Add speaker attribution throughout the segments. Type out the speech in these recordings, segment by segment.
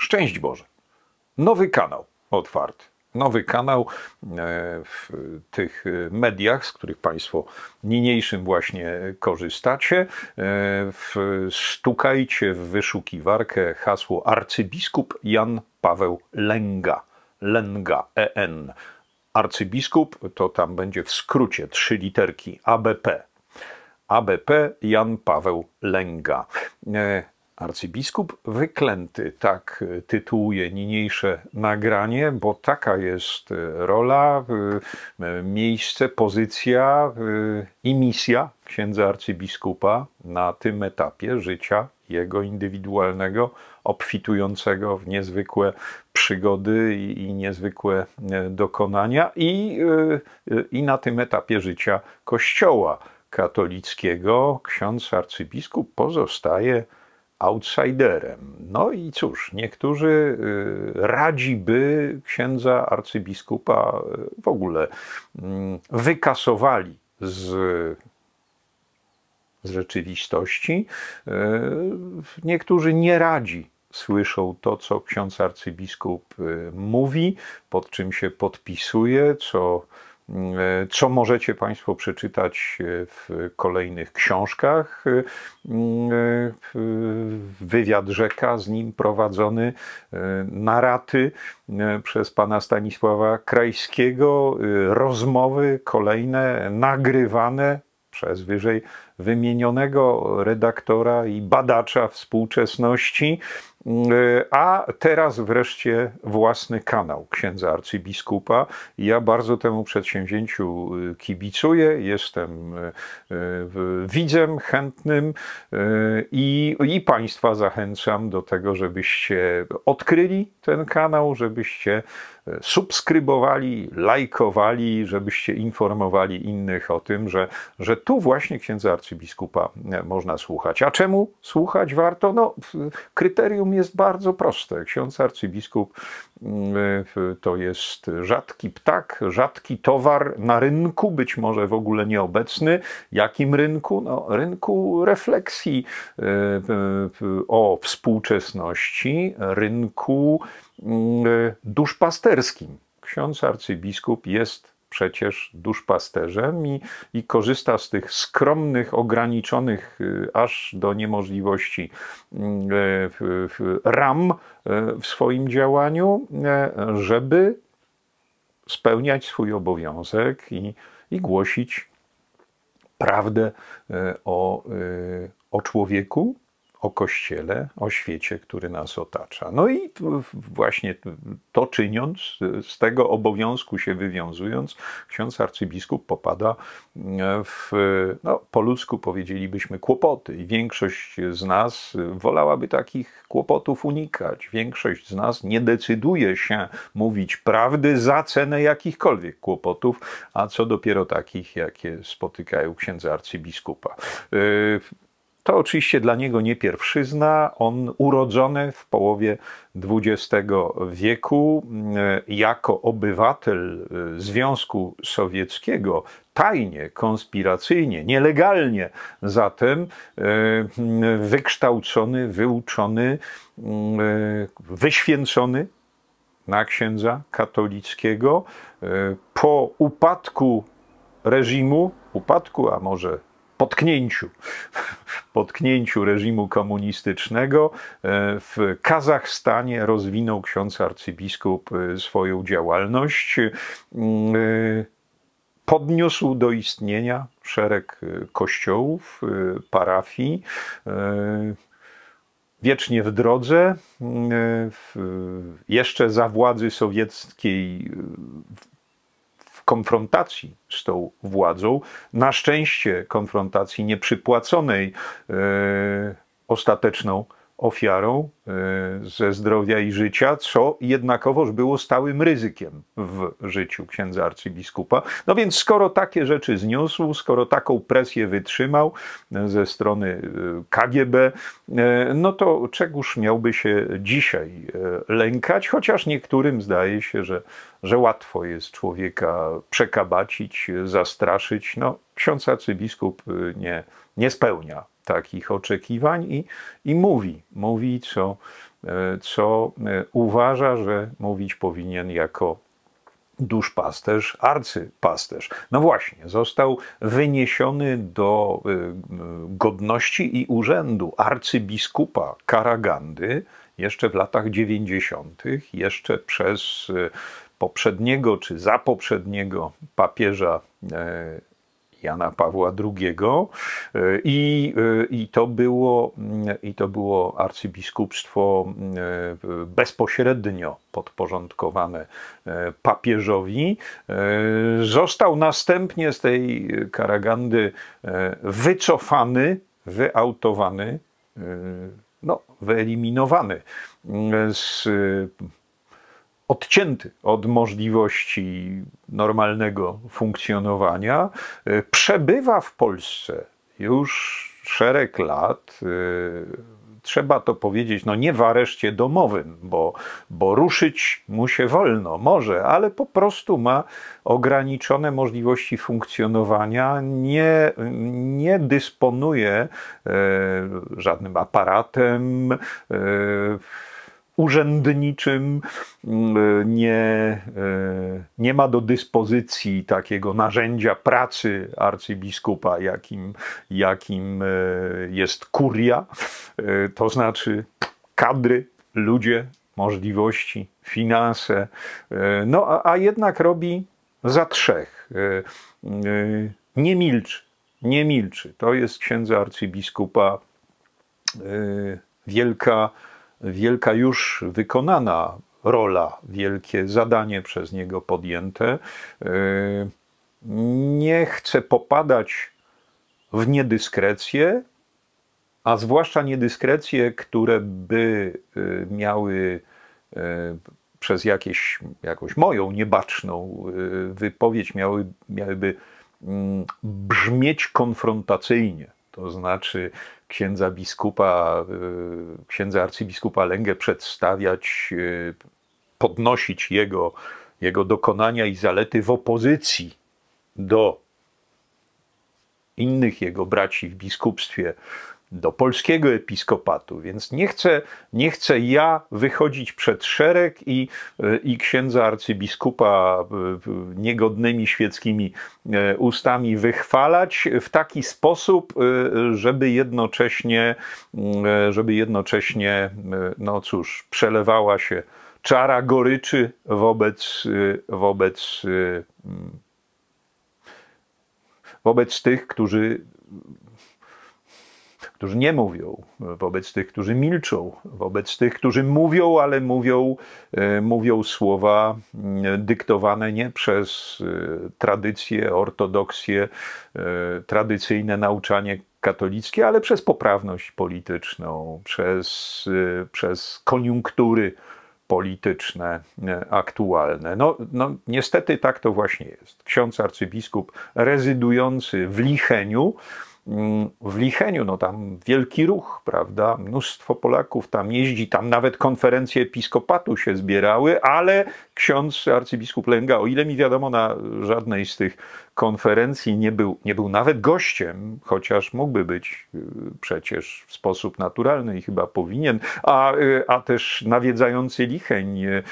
Speaker 1: Szczęść Boże. Nowy kanał otwarty. Nowy kanał e, w tych e, mediach, z których Państwo niniejszym właśnie korzystacie. E, stukajcie w wyszukiwarkę hasło arcybiskup Jan Paweł Lęga. Lęga, EN. Arcybiskup to tam będzie w skrócie trzy literki ABP. ABP Jan Paweł Lęga. Arcybiskup Wyklęty, tak tytułuje niniejsze nagranie, bo taka jest e, rola, e, miejsce, pozycja i misja księdza arcybiskupa na tym etapie życia jego indywidualnego, obfitującego w niezwykłe przygody i, niezwykłe e, dokonania, i, i na tym etapie życia Kościoła katolickiego ksiądz arcybiskup pozostaje outsiderem. No i cóż, niektórzy y, radzi by księdza arcybiskupa y, w ogóle mm, wykasowali z z rzeczywistości. Y, niektórzy nie radzi słyszą to, co ksiądz arcybiskup mówi, pod czym się podpisuje, co E, co możecie Państwo przeczytać e, w kolejnych książkach. E, wywiad rzeka z nim prowadzony, naraty przez pana Stanisława Krajskiego, rozmowy kolejne nagrywane przez wyżej wymienionego redaktora i badacza współczesności, Mm, y, a teraz wreszcie własny kanał księdza arcybiskupa. Ja bardzo temu przedsięwzięciu y, kibicuję, jestem y, widzem chętnym i, i Państwa zachęcam do tego, żebyście odkryli ten kanał, żebyście subskrybowali, lajkowali, żebyście informowali innych o tym, że, że tu właśnie księdza arcybiskupa można słuchać. A czemu słuchać warto? No, kryterium jest bardzo proste. Ksiądz arcybiskup mm, to jest rzadki ptak, rzadki towar na rynku, być może w ogóle nieobecny. Jakim rynku? No, rynku refleksji e, o współczesności, rynku mm, e, duszpasterskim. Ksiądz arcybiskup jest przecież duszpasterzem i, i korzysta z tych skromnych, ograniczonych y, aż do niemożliwości mm, e, ram e, w swoim działaniu, e, żeby spełniać swój obowiązek i, i głosić prawdę o, o człowieku, o Kościele, o świecie, który nas otacza. No i właśnie to czyniąc, z tego obowiązku się wywiązując, ksiądz arcybiskup popada e, w, no, po ludzku powiedzielibyśmy, kłopoty. I większość z nas wolałaby takich kłopotów unikać. Większość z nas nie decyduje się mówić prawdy za cenę jakichkolwiek kłopotów, a co dopiero takich, jakie spotykają księdza arcybiskupa. E, to oczywiście dla niego nie pierwszyzna. On urodzony w połowie XX wieku mm, jako obywatel y, Związku Sowieckiego, tajnie, konspiracyjnie, nielegalnie zatem y, mm, wykształcony, wyuczony, mm, y, wyświęcony na księdza katolickiego. Po upadku reżimu, upadku, a może potknięciu, potknięciu reżimu komunistycznego e, w Kazachstanie rozwinął ksiądz arcybiskup e, swoją działalność. E, podniósł do istnienia szereg kościołów, parafii, wiecznie w drodze. Jeszcze za władzy sowieckiej konfrontacji z tą władzą. Na szczęście konfrontacji nieprzypłaconej, yy, e, ostateczną ofiarą y, ze zdrowia i życia, co jednakowoż było stałym ryzykiem w życiu księdza arcybiskupa. No więc skoro takie rzeczy zniósł, skoro taką presję wytrzymał y, ze strony y, KGB, no to czegoż miałby się dzisiaj lękać, chociaż niektórym zdaje się, że, że łatwo jest człowieka przekabacić, zastraszyć. No, ksiądz arcybiskup nie, nie spełnia takich oczekiwań i, i mówi, mówi, co, e, co e, uważa, że mówić powinien jako duszpasterz, arcypasterz. No właśnie, został wyniesiony do e, godności i urzędu arcybiskupa Karagandy jeszcze w latach 90., jeszcze przez poprzedniego czy za poprzedniego papieża Jana Pawła II i, y, i, to, było, y, i to było arcybiskupstwo y, bezpośrednio podporządkowane papieżowi. Został następnie z tej Karagandy wycofany, wyautowany, no, wyeliminowany z odcięty od możliwości normalnego funkcjonowania, y, przebywa w Polsce już szereg lat. Y, trzeba to powiedzieć, no nie w areszcie domowym, bo, bo ruszyć mu się wolno, może, ale po prostu ma ograniczone możliwości funkcjonowania, nie, nie dysponuje y, żadnym aparatem urzędniczym, mm, e, nie, e, nie ma do dyspozycji takiego narzędzia pracy arcybiskupa, jakim, jakim e, jest kuria, to znaczy kadry, ludzie, możliwości, finanse. No a, a jednak robi za trzech. Nie milczy, nie milczy. To jest księdza arcybiskupa wielka wielka już wykonana rola, wielkie zadanie przez niego podjęte. Yy, nie chcę popadać w niedyskrecję, a zwłaszcza niedyskrecje, które by yy, miały yy, przez jakieś, jakąś moją niebaczną wypowiedź miały, miałyby mm, brzmieć konfrontacyjnie to znaczy księdza biskupa, y, księdza arcybiskupa Lęgę przedstawiać, y, podnosić jego, jego dokonania i zalety w opozycji do innych jego braci w biskupstwie do polskiego episkopatu, więc nie chcę, nie chcę ja wychodzić przed szereg i, e, i księdza arcybiskupa e, niegodnymi świeckimi e, ustami wychwalać w taki sposób, żeby jednocześnie, mm, żeby jednocześnie, no cóż, przelewała się czara goryczy wobec, wobec, mm, wobec tych, którzy którzy nie mówią, e, wobec tych, którzy milczą, wobec tych, którzy mówią, ale mówią, e, mówią słowa mm, dyktowane nie przez e, tradycję, ortodoksję, tradycyjne nauczanie katolickie, ale przez poprawność polityczną, przez, przez koniunktury polityczne aktualne. No, no, niestety tak to właśnie jest. Ksiądz arcybiskup rezydujący w Licheniu, Mm, w Licheniu, no tam wielki ruch, prawda? Mnóstwo Polaków tam jeździ, tam nawet konferencje episkopatu się zbierały, ale ksiądz arcybiskup Lęga, o ile mi wiadomo, na żadnej z tych konferencji nie był, nie był nawet gościem, chociaż mógłby być y, przecież w sposób naturalny i chyba powinien, a, y, a też nawiedzający Licheń, y,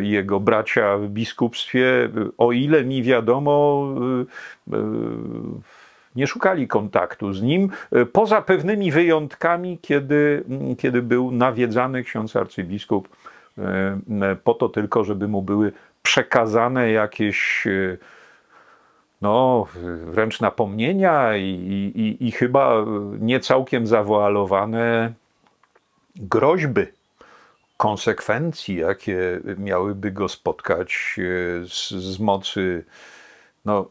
Speaker 1: jego bracia w biskupstwie, o ile mi wiadomo, nie szukali kontaktu z nim, e, poza pewnymi wyjątkami, kiedy, kiedy był nawiedzany ksiądz arcybiskup e, po to tylko, żeby mu były przekazane jakieś e, no, wręcz napomnienia i, i, i chyba nie całkiem zawoalowane groźby, konsekwencji, jakie miałyby go spotkać z, z mocy no,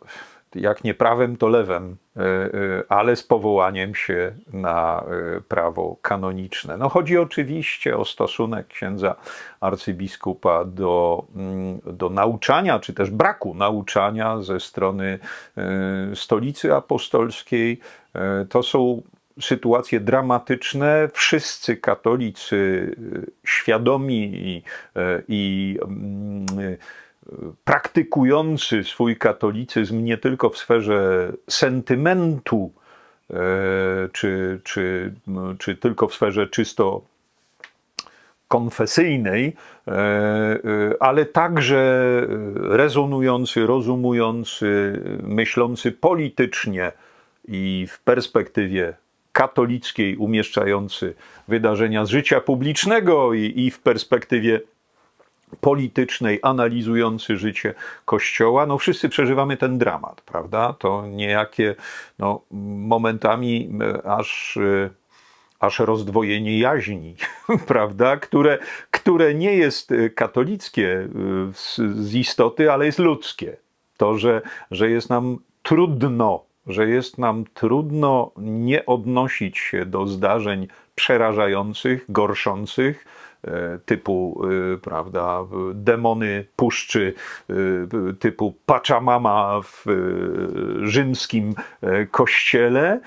Speaker 1: jak nie prawem, to lewem, y, y, ale z powołaniem się na y, prawo kanoniczne. No, chodzi oczywiście o stosunek księdza arcybiskupa do, mm, do nauczania, czy też braku nauczania ze strony stolicy apostolskiej. To są sytuacje dramatyczne. Wszyscy katolicy świadomi i, i mm, praktykujący swój katolicyzm nie tylko w sferze sentymentu, e, czy, czy, czy tylko w sferze czysto konfesyjnej, e, e, ale także rezonujący, rozumujący, myślący politycznie i w perspektywie katolickiej, umieszczający wydarzenia z życia publicznego i, i w perspektywie politycznej, analizujący życie Kościoła. No wszyscy przeżywamy ten dramat, prawda? To niejakie no, momentami e, aż e, aż rozdwojenie jaźni, prawda, które, które nie jest e, katolickie z, z istoty, ale jest ludzkie. To, że, że jest nam trudno, że jest nam trudno nie odnosić się do zdarzeń przerażających, gorszących, E, typu, e, prawda, demony puszczy, e, typu paczamama w rzymskim kościele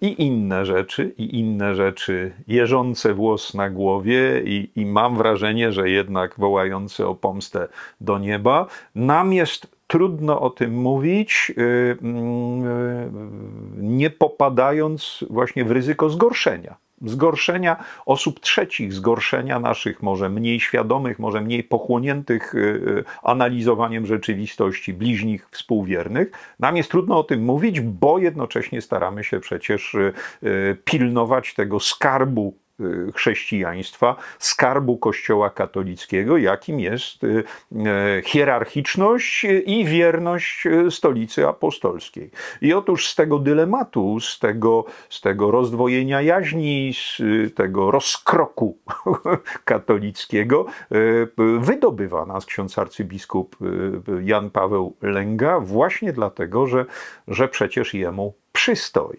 Speaker 1: i inne rzeczy, i inne rzeczy jeżące włos na głowie i, i mam wrażenie, że jednak wołające o pomstę do nieba. Nam jest trudno o tym mówić, nie popadając właśnie w ryzyko zgorszenia zgorszenia osób trzecich, zgorszenia naszych, może mniej świadomych, może mniej pochłoniętych y, y, analizowaniem rzeczywistości bliźnich współwiernych. Nam jest trudno o tym mówić, bo jednocześnie staramy się przecież y, pilnować tego skarbu Y, chrześcijaństwa, skarbu Kościoła katolickiego, jakim jest y, y, hierarchiczność i wierność stolicy apostolskiej. I otóż z tego dylematu, z tego, z tego rozdwojenia jaźni, z tego rozkroku katolickiego wydobywa nas ksiądz arcybiskup Jan Paweł Lęga właśnie dlatego, że, że przecież jemu przystoi.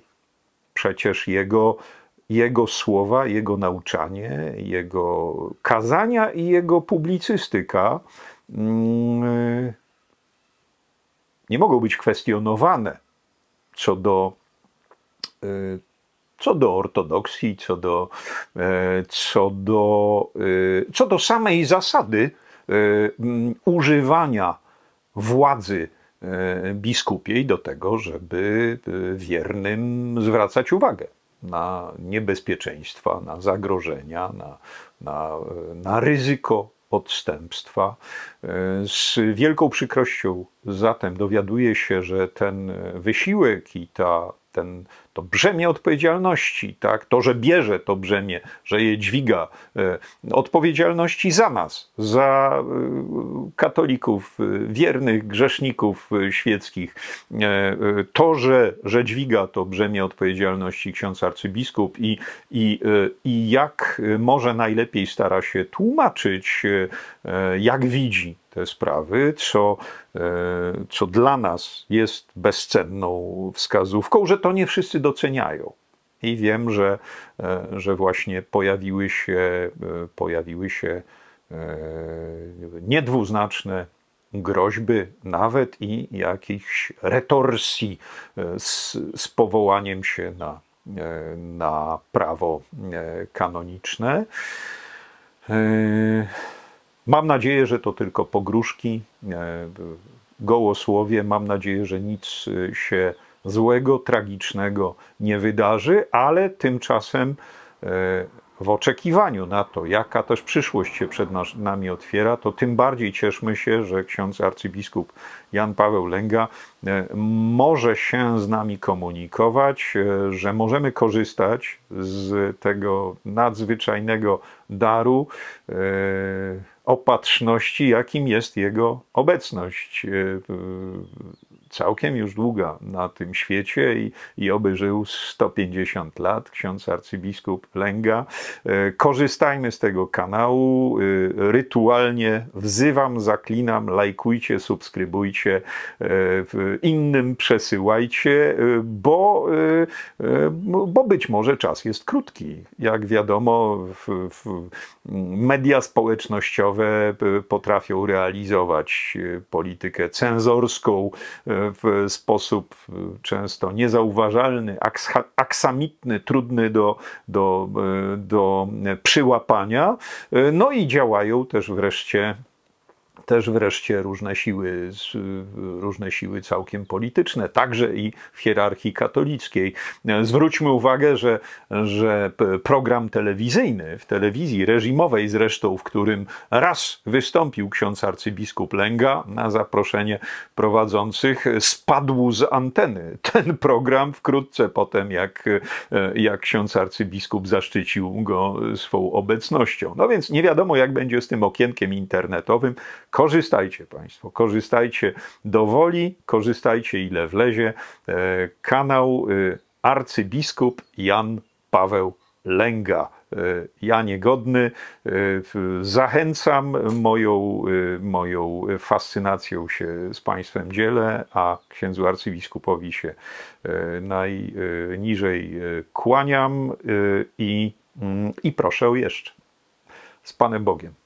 Speaker 1: Przecież jego jego słowa, jego nauczanie, jego kazania i jego publicystyka mm, nie mogą być kwestionowane co do, y, co do ortodoksji, co do, y, co, do, y, co do samej zasady mm, używania władzy biskupiej do tego, żeby wiernym zwracać uwagę na niebezpieczeństwa, na zagrożenia, na, na, na ryzyko odstępstwa. Z wielką przykrością zatem dowiaduje się, że ten wysiłek i ta, ten to brzemię odpowiedzialności, tak? to, że bierze to brzemię, że je dźwiga, e, odpowiedzialności za nas, za e, katolików, e, wiernych, grzeszników świeckich, to, że, że dźwiga to brzemię odpowiedzialności ksiądz arcybiskup i, i, i jak może najlepiej stara się tłumaczyć, jak widzi te sprawy, co, co dla nas jest bezcenną wskazówką, że to nie wszyscy doceniają. I wiem, że, e, że właśnie pojawiły się, e, pojawiły się e, niedwuznaczne groźby, nawet i jakichś retorsji z, z powołaniem się na, na prawo kanoniczne. Mam nadzieję, że to tylko pogróżki, gołosłowie. Mam nadzieję, że nic się nie złego, tragicznego nie wydarzy, ale tymczasem e, w oczekiwaniu na to, jaka też przyszłość się przed nami otwiera, to tym bardziej cieszmy się, że ksiądz arcybiskup Jan Paweł Lęga e, może się z nami komunikować, e, że możemy korzystać z tego nadzwyczajnego daru opatrzności, jakim jest jego obecność całkiem już długa na tym świecie i, i oby żył 150 lat, ksiądz arcybiskup Lęga. E, korzystajmy z tego kanału, e, rytualnie wzywam, zaklinam, lajkujcie, subskrybujcie, e, innym przesyłajcie, bo, bo być może czas jest krótki. Jak wiadomo, w, w media społecznościowe potrafią realizować politykę cenzorską, w sposób y, często niezauważalny, aksamitny, trudny do, do, y, do przyłapania. Y, no i działają też wreszcie też wreszcie różne siły, różne siły całkiem polityczne, także i w hierarchii katolickiej. Zwróćmy uwagę, że, że program telewizyjny w telewizji reżimowej zresztą, w którym raz wystąpił ksiądz arcybiskup Lęga na zaproszenie prowadzących, spadł z anteny. Ten program wkrótce potem, jak, jak ksiądz arcybiskup zaszczycił go swą obecnością. No więc nie wiadomo, jak będzie z tym okienkiem internetowym korzystajcie Państwo, korzystajcie do woli, korzystajcie ile wlezie. E, kanał y, arcybiskup Jan Paweł Lęga. E, ja niegodny. E, zachęcam, moją, y, moją fascynacją się z Państwem dzielę, a księdzu arcybiskupowi się najniżej kłaniam i, mm, i proszę jeszcze. Z Panem Bogiem.